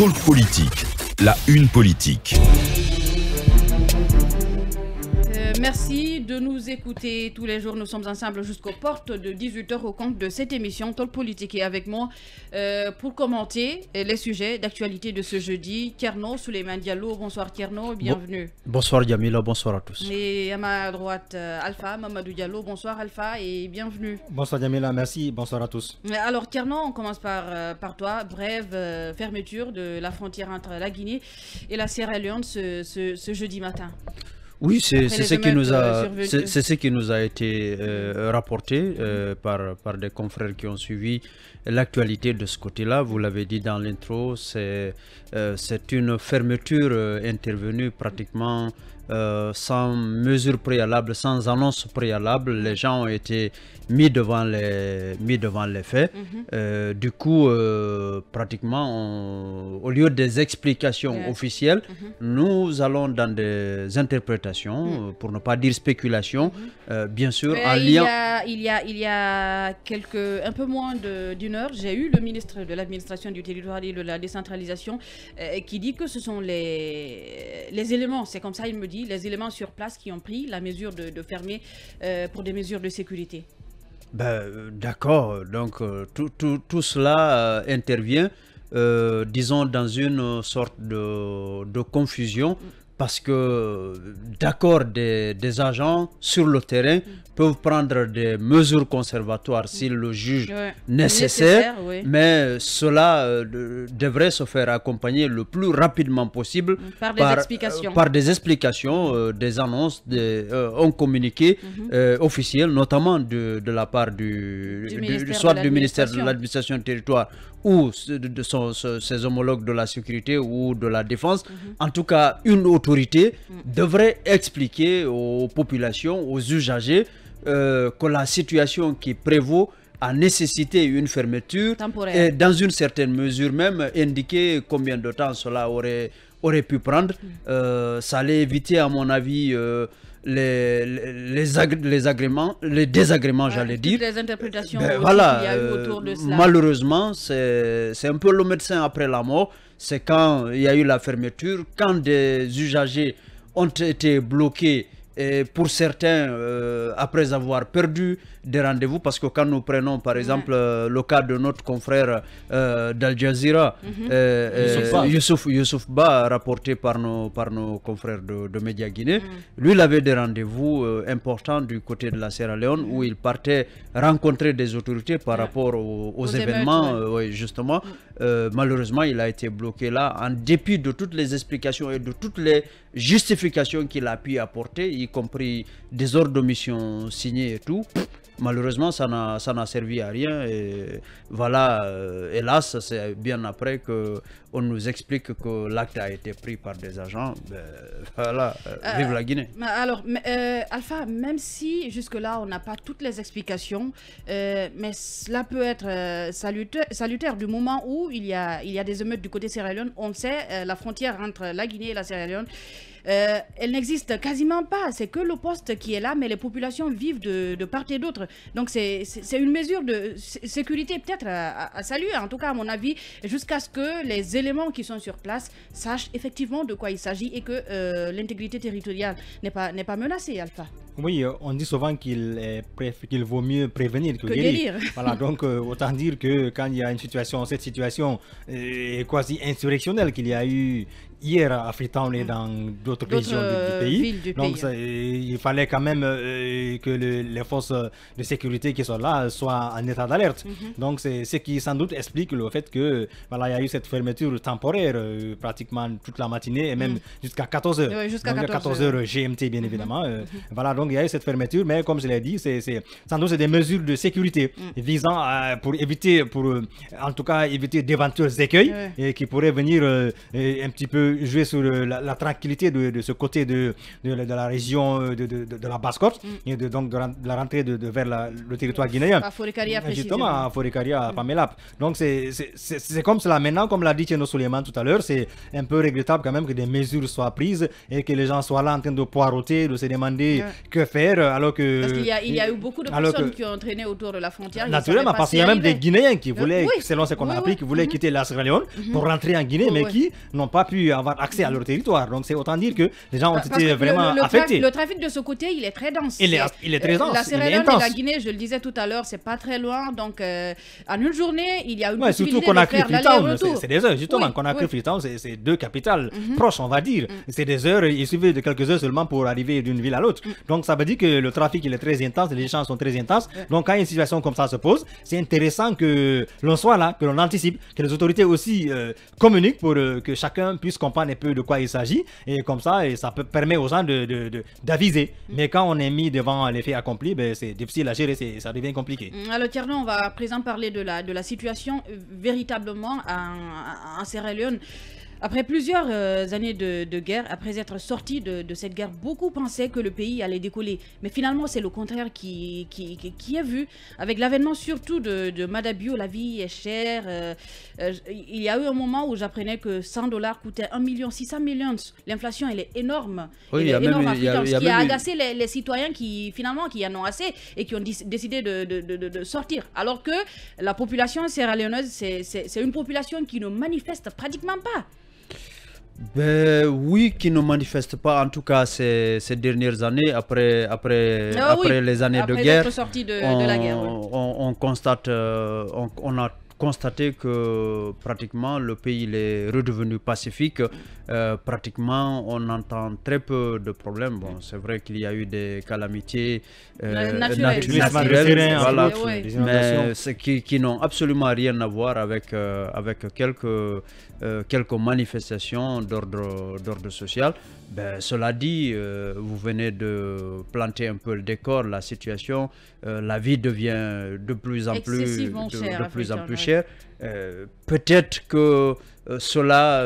Talk politique, la une politique. Merci de nous écouter tous les jours. Nous sommes ensemble jusqu'aux portes de 18h au compte de cette émission Talk Politique. Et avec moi, euh, pour commenter les sujets d'actualité de ce jeudi, Tierno Souleymane Diallo. Bonsoir Tierno, bienvenue. bonsoir Yamila, bonsoir à tous. Et à ma droite, euh, Alpha, Mamadou Diallo. Bonsoir Alpha et bienvenue. Bonsoir Yamila, merci, bonsoir à tous. Euh, alors Tierno, on commence par, par toi. Brève fermeture de la frontière entre la Guinée et la Sierra Leone ce jeudi matin. Oui, c'est ce qui nous a, euh, c'est ce qui nous a été euh, rapporté euh, par par des confrères qui ont suivi l'actualité de ce côté-là. Vous l'avez dit dans l'intro, c'est c'est une fermeture intervenue pratiquement euh, sans mesure préalable, sans annonce préalable. Les gens ont été mis devant les, mis devant les faits. Mhm. Euh, du coup, euh, pratiquement, au lieu des explications officielles, mhm. nous allons dans des interprétations, mhm. pour ne pas dire spéculation, bien sûr, en y Il, il y a, il y a, quelques, un peu moins d'une heure, j'ai eu le ministre de l'administration du territoire et de la décentralisation qui dit que ce sont les, les éléments, c'est comme ça, il me dit les éléments sur place qui ont pris la mesure de, fermer euh, pour des mesures de sécurité ben, euh, D'accord, donc euh, tout, cela intervient, disons, dans une sorte de, confusion. Mm parce que d'accord des, agents sur le terrain peuvent prendre des mesures conservatoires s'ils le jugent nécessaire, mais cela euh, devrait se faire accompagner le plus rapidement possible euh, par des explications, euh, des, annonces, des, un communiqué mhm. officiel, notamment de, la part du, du ministère de l'administration territoire ou de son, ses homologues de la sécurité ou de la défense, mhm. en tout cas une autorité, mhm. devrait expliquer aux populations, aux usagers, euh, que la situation qui prévaut a nécessité une fermeture Temporaire. et dans une certaine mesure même indiquer combien de temps cela aurait, aurait pu prendre. Mhm. Euh, ça allait éviter à mon avis... Euh, les, les, les agréments, les désagréments, j'allais dire. Les interprétations ben, voilà, qu'il y a eu euh, autour de cela. Malheureusement, c'est un peu le médecin après la mort. C'est quand il y a eu la fermeture, quand des usagers ont été bloqués et pour certains, euh, après avoir perdu des rendez-vous, parce que quand nous prenons par exemple euh, le cas de notre confrère euh, d'Al Jazeera, mhm. Youssouf, Ba, rapporté par nos, par nos confrères de, Média Guinée, mhm. lui il avait des rendez-vous importants du côté de la Sierra Leone où mhm. il partait rencontrer des autorités par rapport aux, événements, justement. malheureusement, il a été bloqué là en dépit de toutes les explications et de toutes les justifications qu'il a pu apporter, y compris des ordres de mission signés et tout. Malheureusement, ça n'a servi à rien. Et voilà, euh, hélas, c'est bien après que on nous explique que l'acte a été pris par des agents, ben, voilà, euh, vive euh, la Guinée. Alors, euh, Alpha, même si jusque-là on n'a pas toutes les explications, mais cela peut être salutaire, salutaire, du moment où il y a, il y a des émeutes du côté Sierra Leone. On sait, la frontière entre la Guinée et la Sierra Leone, elle n'existe quasiment pas. C'est que le poste qui est là, mais les populations vivent de, de part et d'autre. Donc c'est une mesure de sécurité peut-être à, saluer, en tout cas à mon avis, jusqu'à ce que les éléments qui sont sur place sachent effectivement de quoi il s'agit et que euh, l'intégrité territoriale n'est pas, n'est pas menacée, Alpha. Oui, euh, on dit souvent qu'il qu'il vaut mieux prévenir que, guérir. Voilà, donc euh, autant dire que quand il y a une situation, cette situation est quasi insurrectionnelle qu'il y a eu, hier à euh, Freetown et mm. dans d'autres régions du, euh, pays. Donc, il fallait quand même euh, que les forces de sécurité qui sont là soient en état d'alerte. Mm-hmm. Donc, c'est ce qui sans doute explique le fait que voilà, il y a eu cette fermeture temporaire pratiquement toute la matinée et même mm. jusqu'à 14h. jusqu'à 14h GMT, bien mm-hmm. évidemment. Mm-hmm. voilà, donc il y a eu cette fermeture, mais comme je l'ai dit, c'est sans doute des mesures de sécurité mm. visant à, pour éviter, pour en tout cas éviter d'éventuels écueils et qui pourraient venir un petit peu jouer sur la, tranquillité de, ce côté de, de, la région de, la euh, Basse-Côte mm. et donc de, la rentrée vers le territoire guinéen. Ah, justement, à Foricaria, à mm. Donc, c'est comme cela. Maintenant, comme l'a dit Tieno Souleymane tout à l'heure, c'est un peu regrettable quand même que des mesures soient prises et que les gens soient là en train de poireauter, de se demander que faire, alors que... Parce qu'il y, y, a eu beaucoup de personnes qui ont entraîné autour de la frontière. Naturellement, parce qu'il y a même des Guinéens qui voulaient, selon ce qu'on a appris, qui voulaient mm-hmm. quitter la Sierra Leone pour mm-hmm. rentrer en Guinée, oh, mais qui n'ont pas pu avoir accès à leur territoire. Donc c'est autant dire que les gens ont été vraiment le, affectés. Le trafic de ce côté, il est très dense. Il est, il est très euh, dense. La Sierra et la Guinée, je le disais tout à l'heure, c'est pas très loin. Donc euh, en une journée, il y a une ouais, surtout qu'on a le Freetown, c'est des heures justement. qu'on a cru oui. c'est deux capitales mhm. proches, on va dire. Mhm. C'est des heures. Il suffit de quelques heures seulement pour arriver d'une ville à l'autre. Mhm. Donc ça veut dire que le trafic il est très intense, les échanges sont très intenses. Donc quand une situation comme ça se pose, c'est intéressant que l'on soit là, que l'on anticipe, que les autorités aussi euh, communiquent pour que chacun puisse comprendre pas un peu de quoi il s'agit. Et comme ça, et ça peut, permet aux gens d'aviser. De, de, mm. Mais quand on est mis devant les faits accomplis, ben, c'est difficile à gérer, ça devient compliqué. Mm, alors, Thierry, on va à présent parler de la, de la situation euh, véritablement en, en Sierra Leone. Après plusieurs euh, années de, guerre, après être sorti de, cette guerre, beaucoup pensaient que le pays allait décoller. Mais finalement, c'est le contraire qui, qui, est vu. Avec l'avènement surtout de, de, Madabio, la vie est chère. Euh, euh, il y a eu un moment où j'apprenais que 100 dollars coûtaient 1 million, 600 millions. L'inflation, elle est énorme. énorme ce qui a, agacé les, citoyens qui, finalement, qui en ont assez et qui ont décidé de, sortir. Alors que la population sierra c'est une population qui ne manifeste pratiquement pas ben, Oui, qui ne manifeste pas, en tout cas ces, ces dernières années, après, après, ah après les années de guerre. on, de la guerre on, constate, euh, on, on a constater que pratiquement le pays est redevenu pacifique. Euh, pratiquement, on entend très peu de problèmes. Bon, c'est vrai qu'il y a eu des calamités euh, naturelles, hein, mais qui, qui n'ont absolument rien à voir avec, euh, avec quelques, quelques manifestations d'ordre social. Ben, cela dit, euh, vous venez de planter un peu le décor, la situation, euh, la vie devient de plus en plus, de, plus en plus chère. Euh, peut-être que cela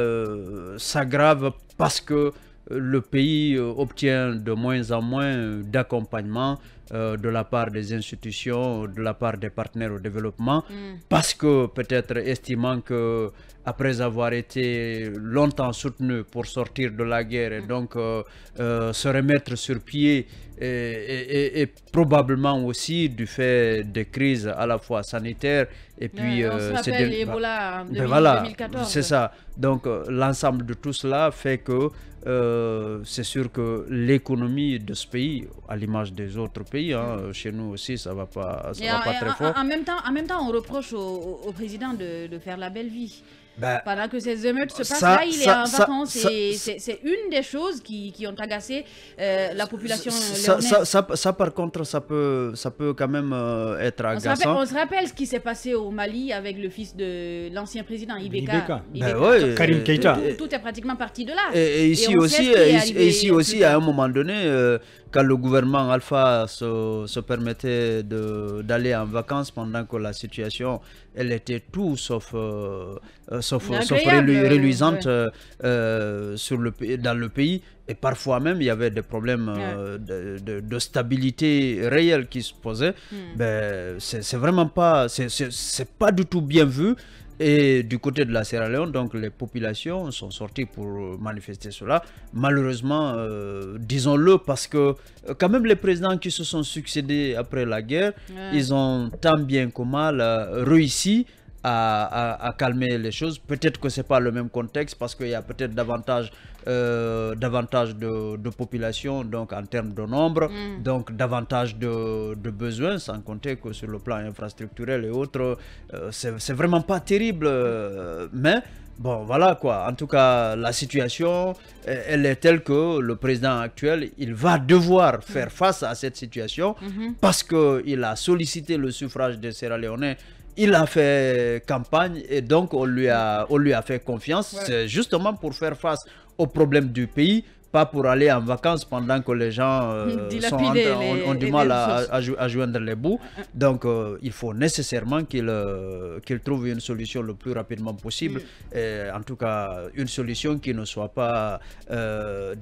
s'aggrave parce que le pays euh, obtient de moins en moins d'accompagnement euh, de la part des institutions, de la part des partenaires au développement, mm. parce que peut-être estimant que après avoir été longtemps soutenu pour sortir de la guerre et mm. donc euh, se remettre sur pied et, probablement aussi du fait des crises à la fois sanitaires et puis... Euh, de... Ben voilà, 2014. C'est ça. Donc euh, l'ensemble de tout cela fait que euh, c'est sûr que l'économie de ce pays, à l'image des autres pays, hein, mm. chez nous aussi, ça va pas, ça va pas très fort. En même, temps, en même temps, on reproche au, président de, faire la belle vie. Bah, pendant que ces émeutes se passent, là, il est en vacances. C'est une des choses qui, ont agacé euh, la population. Ça, ça, par contre, ça peut, ça peut quand même euh, être agaçant. On se, rappelle, ce qui s'est passé au Mali avec le fils de l'ancien président, Ibeka. Ben Karim Keita. Tout, est pratiquement parti de là. Et, ici aussi, ici aussi à un moment donné, euh, quand le gouvernement Alpha se, se permettait d'aller en vacances pendant que la situation elle était tout sauf, euh, euh, sauf, sauf reluisante euh, sur le, dans le pays. Et parfois même, il y avait des problèmes de, de, stabilité réelle qui se posaient. Hmm. Ben, c'est vraiment pas, c'est pas du tout bien vu. Et du côté de la Sierra Leone, donc les populations sont sorties pour manifester cela. Malheureusement, euh, disons-le, parce que euh, quand même les présidents qui se sont succédés après la guerre, ils ont tant bien que mal euh, réussi à, calmer les choses. Peut-être que ce n'est pas le même contexte parce qu'il y a peut-être davantage, euh, davantage de, population donc en termes de nombre, mm. donc davantage de, besoins, sans compter que sur le plan infrastructurel et autres, euh, ce c'est vraiment pas terrible. Euh, mais Bon, voilà quoi. En tout cas, la situation, elle est telle que le président actuel, il va devoir faire mm. face à cette situation mm-hmm. parce qu'il a sollicité le suffrage des Sierra Leone il a fait campagne et donc on lui a, on lui a fait confiance euh, justement pour faire face aux problèmes du pays, pas pour aller en vacances pendant que les gens euh, ont, du mal à, à, joindre les bouts. Donc, euh, il faut nécessairement qu'ils euh, trouvent une solution le plus rapidement possible. Mm. en tout cas, une solution qui ne soit pas,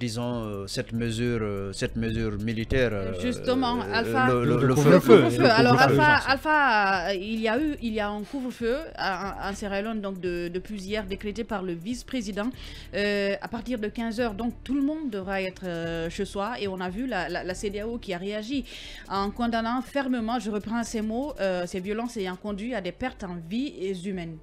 disons, cette mesure, cette mesure militaire. Justement, Alpha, le, feu, Alors, Alpha, Alpha, il y a eu, il y a un couvre-feu en Sierra Leone, donc de, plusieurs hier, décrété par le vice-président à partir de 15 h Donc, tout le monde devra être euh, chez soi et on a vu la, la, CDAO qui a réagi en condamnant fermement, je reprends ces mots, euh, ces violences ayant conduit à des pertes en vies humaines.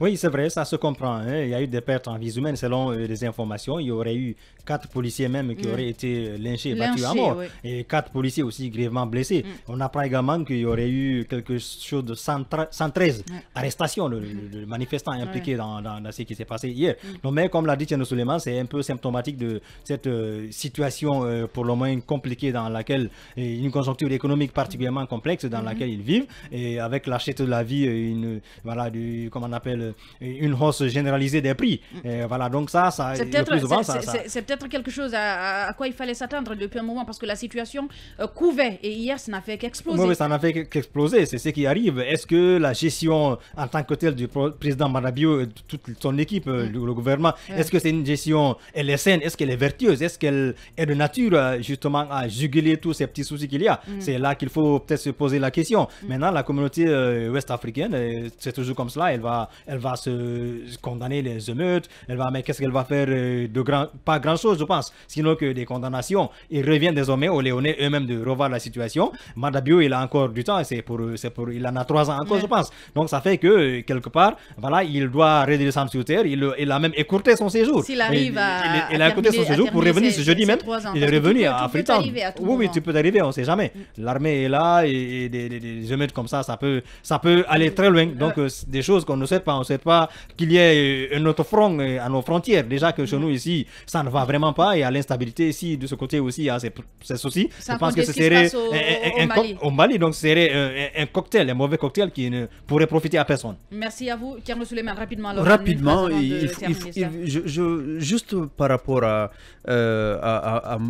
Oui, c'est vrai, ça se comprend. Hein. Il y a eu des pertes en vies humaines selon euh, les informations. Il y aurait eu quatre policiers même qui mm. auraient été lynchés, battus à mort. Et quatre policiers aussi grièvement blessés. Mm. On apprend également qu'il y aurait eu quelque chose de 113 arrestations de, manifestants impliqués dans, ce qui s'est passé hier. Mm. Non, mais comme l'a dit Tiano Souleymane, c'est un peu symptomatique de cette euh, situation euh, pour le moins compliquée dans laquelle, une conjoncture économique particulièrement complexe dans mhm. laquelle ils vivent, et avec l'achat de la vie, euh, une, voilà, du, comment on appelle, une hausse généralisée des prix. Mm. voilà, donc ça, ça c'est peut-être, quelque chose à, quoi il fallait s'attendre depuis un moment parce que la situation couvait et hier, ça n'a fait qu'exploser. ça n'a fait qu'exploser, c'est ce qui arrive. Est-ce que la gestion en tant que telle du président Marabio, toute son équipe, mm. le, gouvernement, est-ce que c'est une gestion, elle est saine, est-ce qu'elle est vertueuse? Est-ce qu'elle est de nature euh, justement à juguler tous ces petits soucis qu'il y a mm. C'est là qu'il faut peut-être se poser la question. Mm. Maintenant, la communauté euh, ouest-africaine, euh, c'est toujours comme cela. Elle va, elle va se condamner les émeutes. Elle va, mais qu'est-ce qu'elle va faire de grand, pas grand-chose, je pense, sinon que des condamnations. Il revient désormais aux Léonais eux-mêmes de revoir la situation. Madabio, il a encore du temps. C'est pour, c'est pour, il en a trois ans encore, je pense. Donc ça fait que quelque part, voilà, il doit réduire sur terre. Il, a même écourté son séjour. S'il arrive il, à, a écourté son séjour pour revenir ce jeudi même, il est revenu à Freetown. Oui, oui, tu peux t'arriver, on ne sait jamais. Mm. L'armée est là et, des, émeutes comme ça, ça peut, ça peut aller très loin. Euh. Donc, euh, des choses qu'on ne sait pas, on ne sait pas qu'il y ait euh, un autre front à nos frontières. Déjà que chez mm. nous ici, ça ne va vraiment pas il y a l'instabilité ici, de ce côté aussi, a ces, soucis. Je pense que ce serait au, Mali. donc ce serait un cocktail, un mauvais cocktail qui ne pourrait profiter à personne. Merci à vous, Suleiman. Rapidement, rapidement, il, juste par rapport à euh,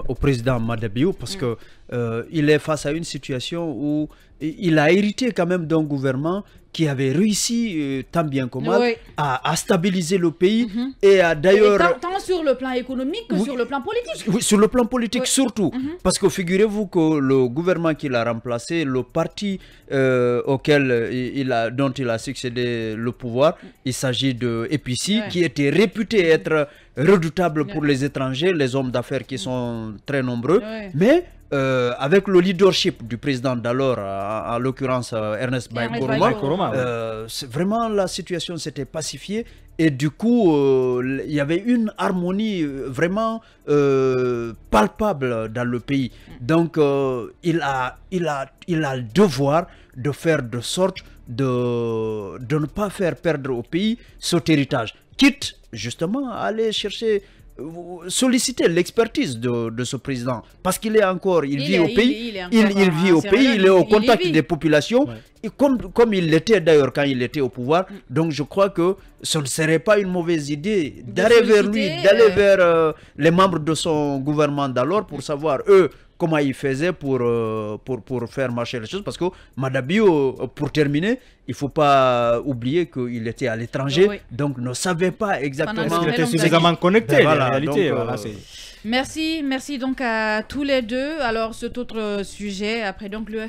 au président Madabiou parce qu'il euh, est face à une situation où il a hérité quand même d'un gouvernement qui avait réussi, euh, tant bien que mal, à, stabiliser le pays mhm. et à d'ailleurs... Tant, sur le plan économique que sur le plan politique. sur le plan politique surtout. Mhm. Parce que figurez-vous que le gouvernement qu'il a remplacé, le parti euh, auquel il a, dont il a succédé le pouvoir, il s'agit de Epici, qui était réputé être redoutable pour les étrangers, les hommes d'affaires qui mm. sont très nombreux, mais euh, avec le leadership du président d'alors, euh, en, l'occurrence euh, Ernest Baïkourouma, vraiment la situation s'était pacifiée et du coup, il y avait une harmonie vraiment palpable dans le pays. Donc, il, a, il, a, il a le devoir de faire de sorte de, de ne pas faire perdre au pays cet héritage, quitte justement à aller chercher euh, solliciter l'expertise de, ce président parce qu'il est encore, il, vit au pays, il, vit au pays, il est au contact des populations, et comme, comme il l'était d'ailleurs quand il était au pouvoir. Mm. Donc je crois que ce ne serait pas une mauvaise idée d'aller vers lui, d'aller euh, vers euh, les membres de son gouvernement d'alors pour savoir eux comment il faisait pour, euh, pour, pour faire marcher les choses. Parce que Madabio, euh, pour terminer, il ne faut pas oublier qu'il était à l'étranger, donc ne savait pas exactement. est était suffisamment connecté ben voilà, la réalité, euh, Merci, merci donc à tous les deux. Alors cet autre sujet, après donc le